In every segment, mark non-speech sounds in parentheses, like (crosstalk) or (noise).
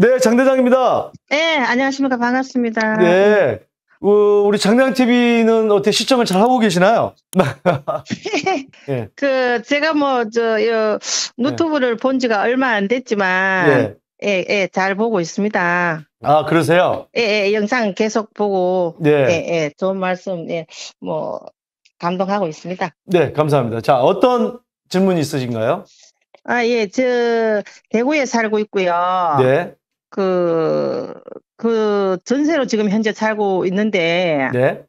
네, 장대장입니다. 네, 안녕하십니까. 반갑습니다. 네. 어, 우리 장대장 TV는 어떻게 시청을 잘 하고 계시나요? 네. (laughs) 그, 제가 뭐, 저, 요, 예. 노트북을 네. 본 지가 얼마 안 됐지만, 네. 예, 예, 잘 보고 있습니다. 아, 그러세요? 예, 예, 영상 계속 보고, 네. 예, 예, 좋은 말씀, 예, 뭐, 감동하고 있습니다. 네, 감사합니다. 자, 어떤 질문 이 있으신가요? 아, 예, 저, 대구에 살고 있고요. 네. 그, 그 전세로 지금 현재 살고 있는데, 네.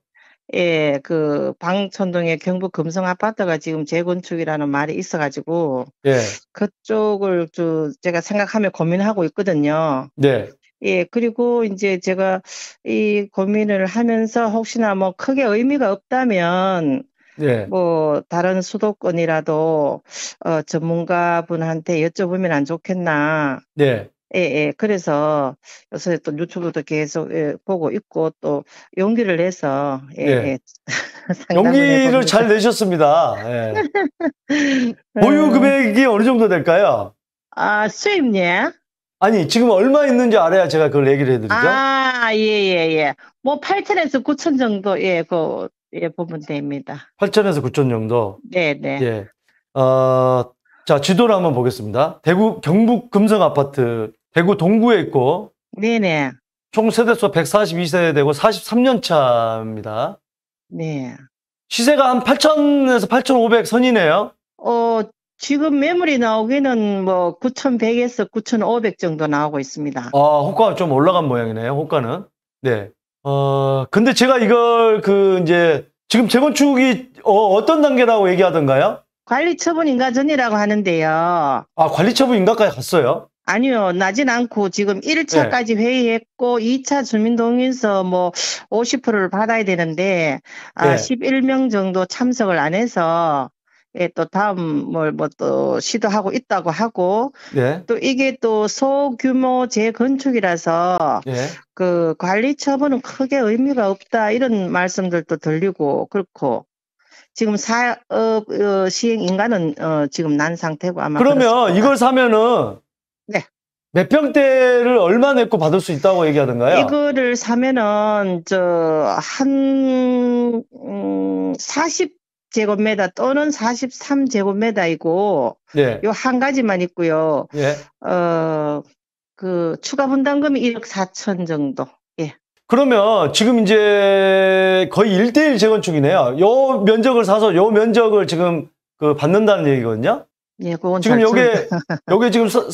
예, 그방천동의 경북 금성 아파트가 지금 재건축이라는 말이 있어가지고, 예. 그쪽을 저 제가 생각하며 고민하고 있거든요. 네. 예, 그리고 이제 제가 이 고민을 하면서 혹시나 뭐 크게 의미가 없다면, 예. 뭐 다른 수도권이라도 어, 전문가분한테 여쭤보면 안 좋겠나. 네. 예. 예, 예. 그래서 요새 또 유튜브도 계속 예, 보고 있고 또 용기를 내서 예, 예. 예. (laughs) 용기를 잘 내셨습니다. 예. (laughs) 보유 음. 금액이 어느 정도 될까요? 아, 수입이 아니, 지금 얼마 있는지 알아야 제가 그걸 얘기를 해드리죠. 아, 예, 예, 예. 뭐 8천에서 9천 정도, 예, 그, 예, 보면 됩니다. 8천에서 9천 정도? 네, 네. 예. 어, 자, 지도를 한번 보겠습니다. 대구 경북 금성 아파트 대구 동구에 있고 네네. 총 세대수 142세대 고 43년 차입니다. 네. 시세가 한 8,000에서 8,500 선이네요. 어, 지금 매물이 나오기는 뭐 9,100에서 9,500 정도 나오고 있습니다. 아, 호가가 좀 올라간 모양이네요. 호가는. 네. 어, 근데 제가 이걸 그 이제 지금 재건축이 어, 떤 단계라고 얘기하던가요? 관리 처분 인가 전이라고 하는데요. 아, 관리 처분 인가까지 갔어요? 아니요, 나진 않고 지금 1차까지 네. 회의했고 2차 주민동의서 뭐 50%를 받아야 되는데 아, 네. 아, 11명 정도 참석을 안 해서 예, 또 다음을 뭐또 시도하고 있다고 하고 네. 또 이게 또 소규모 재건축이라서 네. 그 관리 처분은 크게 의미가 없다 이런 말씀들도 들리고 그렇고 지금 사업 어, 어, 시행 인간은 어, 지금 난 상태고 아마 그러면 이걸 사면은 네. 몇 평대를 얼마 내고 받을 수 있다고 얘기하던가요? 이거를 사면은 저 한 음, 40제곱미터 또는 43제곱미터이고 네. 요한 가지만 있고요. 예. 어그 추가 분담금이 1억 4천 정도. 예. 그러면 지금 이제 거의 1대1 재건축이네요. 요 면적을 사서 요 면적을 지금 그 받는다는 얘기거든요. 예, 그건 지금 여기에, 여기 (laughs) 지금 4 0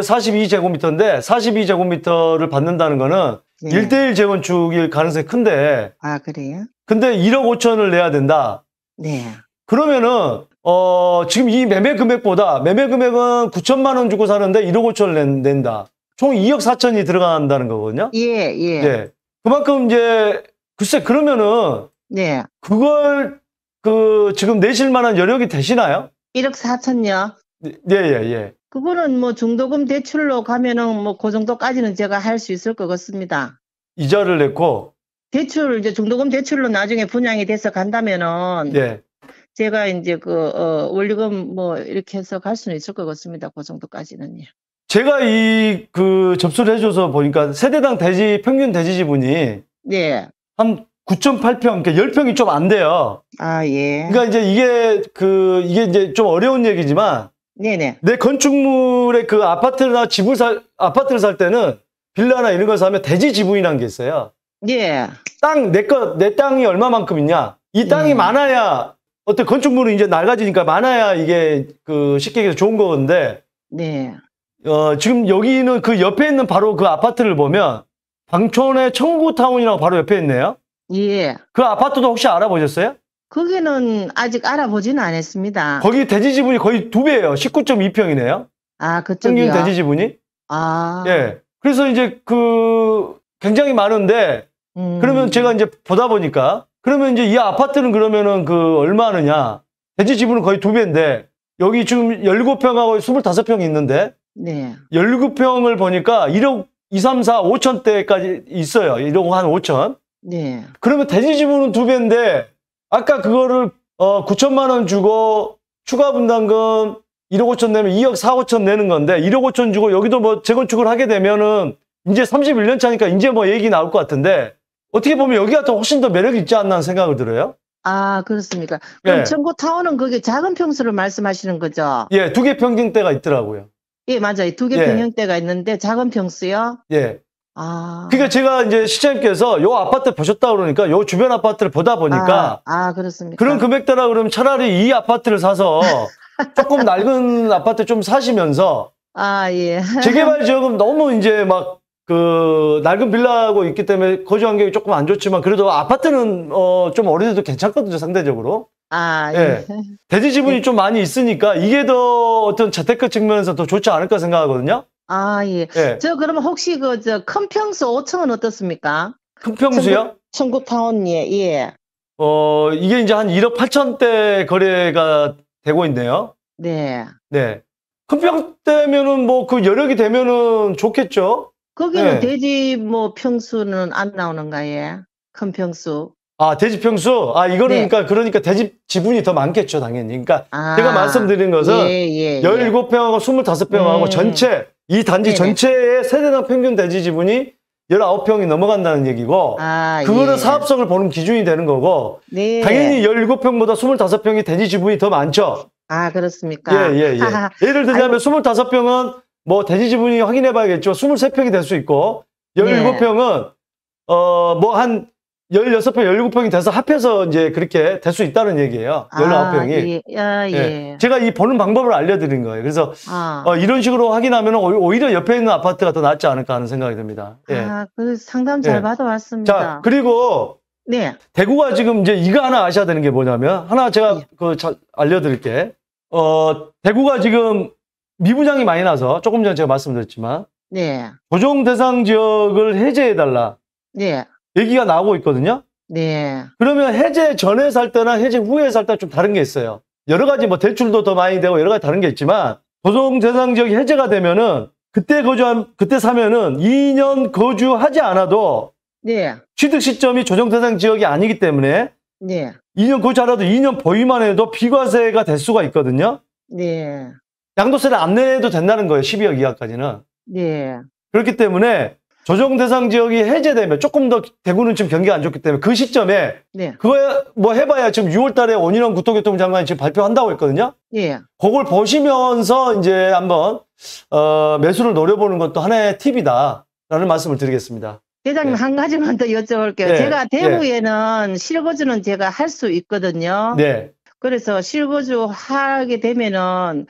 42제곱미터인데 42제곱미터를 받는다는 거는 예. 1대1 재건축일 가능성이 큰데. 아, 그래요? 근데 1억 5천을 내야 된다. 네. 그러면은 어, 지금 이 매매 금액보다 매매 금액은 9천만 원 주고 사는데 1억 5천을 낸, 낸다. 총 2억 4천이 들어간다는 거거든요. 예, 예. 예. 그만큼 이제 글쎄 그러면은 네. 그걸 그 지금 내실 만한 여력이 되시나요? 1억 4천요? 예, 예, 예. 그거는 뭐 중도금 대출로 가면은 뭐 그 정도까지는 제가 할 수 있을 것 같습니다. 이자를 냈고 대출 이제 중도금 대출로 나중에 분양이 돼서 간다면은 예. 제가 이제 그 어, 원리금 뭐 이렇게 해서 갈 수는 있을 것 같습니다. 그 정도까지는요. 제가 이 그 접수를 해줘서 보니까 세대당 대지 평균 대지 지분이 예. 한 9.8평, 그러니까 10평이 좀 안 돼요. 아, 예. 그러니까 이제 이게 그 이게 이제 좀 어려운 얘기지만 네네. 내 건축물의 그 아파트나 집을 살 아파트를 살 때는 빌라나 이런 걸 사면 대지 지분이란게 있어요. 예. 땅 내 거 내 땅이 얼마만큼 있냐? 이 땅이 예. 많아야 어떤 건축물은 이제 낡아지니까 많아야 이게 그 쉽게 얘기해서 좋은 거건데. 네. 어, 지금 여기는 그 옆에 있는 바로 그 아파트를 보면 방촌의 청구타운이라고 바로 옆에 있네요. 예. 그 아파트도 혹시 알아보셨어요? 거기는 아직 알아보지는 않았습니다. 거기 대지 지분이 거의 두 배예요. 19.2평이네요. 아, 그쪽이요. 평균 대지 지분이? 아. 예. 그래서 이제 그 굉장히 많은데 음. 그러면 제가 이제 보다 보니까 그러면 이제 이 아파트는 그러면은 그 얼마 느냐 대지 지분은 거의 두 배인데 여기 지금 17평하고 25평이 있는데 네. 19평을 보니까 1억 2, 3, 4, 5천대까지 있어요. 1억 한 5천. 네. 그러면 대지 지분은 두 배인데 아까 그거를 어 9천만 원 주고 추가 분담금 1억 5천 내면 2억 4, 5천 내는 건데 1억 5천 주고 여기도 뭐 재건축을 하게 되면은 이제 31년 차니까 이제 뭐 얘기 나올 것 같은데 어떻게 보면 여기가 더 훨씬 더 매력이 있지 않나 생각을 들어요. 아 그렇습니까? 그럼 예. 청구 타운은 그게 작은 평수를 말씀하시는 거죠? 예, 두 개 평균대가 있더라고요. 예, 맞아요. 두개 예. 평균대가 있는데 작은 평수요? 예. 아. 그러니까 제가 이제 시장님께서 요 아파트 보셨다 그러니까 요 주변 아파트를 보다 보니까 아, 아 그렇습니까? 그런 금액대라 그러면 차라리 이 아파트를 사서 (laughs) 조금 낡은 아파트 좀 사시면서 아 예. 재개발 (laughs) 지역은 너무 이제 막 그 낡은 빌라고 있기 때문에 거주 환경이 조금 안 좋지만 그래도 아파트는 어좀 어린데도 괜찮거든요 상대적으로. 아, 예. 예. 대지 지분이 예. 좀 많이 있으니까 이게 더 어떤 재테크 측면에서 더 좋지 않을까 생각하거든요. 아, 예. 예. 저 그러면 혹시 그 저 큰 평수 5층은 어떻습니까? 큰 평수요? 청구타운 예, 예. 어, 이게 이제 한 1억 8천대 거래가 되고 있네요. 네. 네. 큰 평대면은 뭐 그 여력이 되면은 좋겠죠? 거기는 네. 돼지 뭐 평수는 안 나오는가 예. 큰 평수. 아, 돼지 평수? 아, 이거는 네. 그러니까, 그러니까 돼지 지분이 더 많겠죠, 당연히. 그러니까 아, 제가 말씀드린 것은 예, 예, 17평하고 예. 25평하고 음. 전체 이 단지 네네. 전체의 세대당 평균 대지 지분이 19평이 넘어간다는 얘기고 아, 그거는 예. 사업성을 보는 기준이 되는 거고 네. 당연히 17평보다 25평이 대지 지분이 더 많죠. 아 그렇습니까? 예예예. 예, 예, 예. 를 들자면 아이고. 25평은 뭐 대지 지분이 확인해 봐야겠죠. 23평이 될 수 있고 17평은 네. 어뭐 한 열여섯 평 열일곱 평이 돼서 합해서 이제 그렇게 될 수 있다는 얘기예요. 열아홉 아, 평이 예. 아, 예. 예. 제가 이 버는 방법을 알려드린 거예요. 그래서 아. 어, 이런 식으로 확인하면 오히려 옆에 있는 아파트가 더 낫지 않을까 하는 생각이 듭니다. 예. 아, 그 상담 잘 예. 받아왔습니다. 자, 그리고 네. 대구가 지금 이제 이거 하나 아셔야 되는 게 뭐냐면 하나 제가 예. 그 자, 알려드릴게. 어, 대구가 지금 미분양이 많이 나서 조금 전에 제가 말씀드렸지만 네. 조정 대상 지역을 해제해달라. 네. 얘기가 나오고 있거든요. 네. 그러면 해제 전에 살 때나 해제 후에 살때는좀 다른 게 있어요. 여러 가지 뭐 대출도 더 많이 되고 여러 가지 다른 게 있지만 조정 대상 지역이 해제가 되면은 그때 거주한 그때 사면은 2년 거주하지 않아도 네. 취득 시점이 조정 대상 지역이 아니기 때문에 네. 2년 거주하라도 2년 보유만 해도 비과세가 될 수가 있거든요. 네. 양도세를 안 내도 된다는 거예요. 12억 이하까지는. 네. 그렇기 때문에 조정 대상 지역이 해제되면 조금 더 대구는 지금 경기가 안 좋기 때문에 그 시점에 네. 그거 뭐 해봐야 지금 6월달에 원희룡 국토교통 장관이 지금 발표한다고 했거든요. 예. 그걸 보시면서 이제 한번 어, 매수를 노려보는 것도 하나의 팁이다라는 말씀을 드리겠습니다. 대장님 네. 예. 한 가지만 더 여쭤볼게요. 네. 제가 예. 대구에는 실거주는 제가 할 수 있거든요. 네. 그래서 실거주 하게 되면은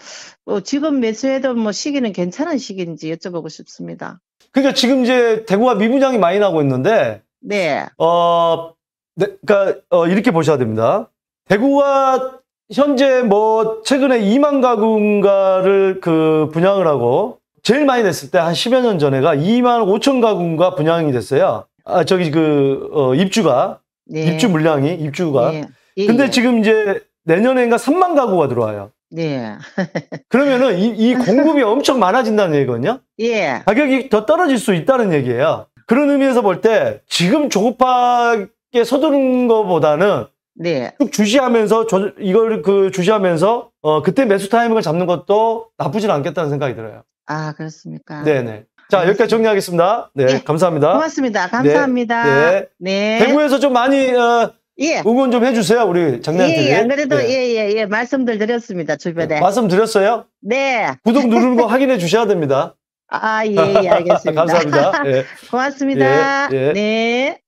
어, 지금 매수해도 뭐 시기는 괜찮은 시기인지 여쭤보고 싶습니다. 그러니까 지금 이제 대구가 미분양이 많이 나고 있는데 네. 어, 네, 그러니까 어, 이렇게 보셔야 됩니다. 대구가 현재 뭐 최근에 2만 가구인가를 그 분양을 하고 제일 많이 됐을 때 한 10여 년 전에가 2만 5천 가구인가 분양이 됐어요. 아 저기 그 어, 입주가 네. 입주 물량이 입주가. 네. 예, 예. 근데 예. 지금 이제 내년에인가 3만 가구가 들어와요. 네. 그러면은 이, 이 공급이 엄청 많아진다는 얘기거든요. 예. 가격이 더 떨어질 수 있다는 얘기예요. 그런 의미에서 볼 때 지금 조급하게 서두른 것보다는 네. 쭉 주시하면서 저, 이걸 그 주시하면서 어, 그때 매수 타이밍을 잡는 것도 나쁘진 않겠다는 생각이 들어요. 아 그렇습니까? 네네. 자 여기까지 정리하겠습니다. 네, 네. 감사합니다. 고맙습니다. 감사합니다. 네. 네. 네. 대구에서 좀 많이 어, 예. 응원 좀 해주세요, 우리 장례한테. 예, 안 예. 그래도 예예예 예, 예, 예, 말씀들 드렸습니다 주변에. 말씀 드렸어요? 네. 구독 누르는 거 확인해 주셔야 됩니다. 아 예예 알겠습니다. (laughs) 감사합니다. (laughs) 고맙습니다. 네.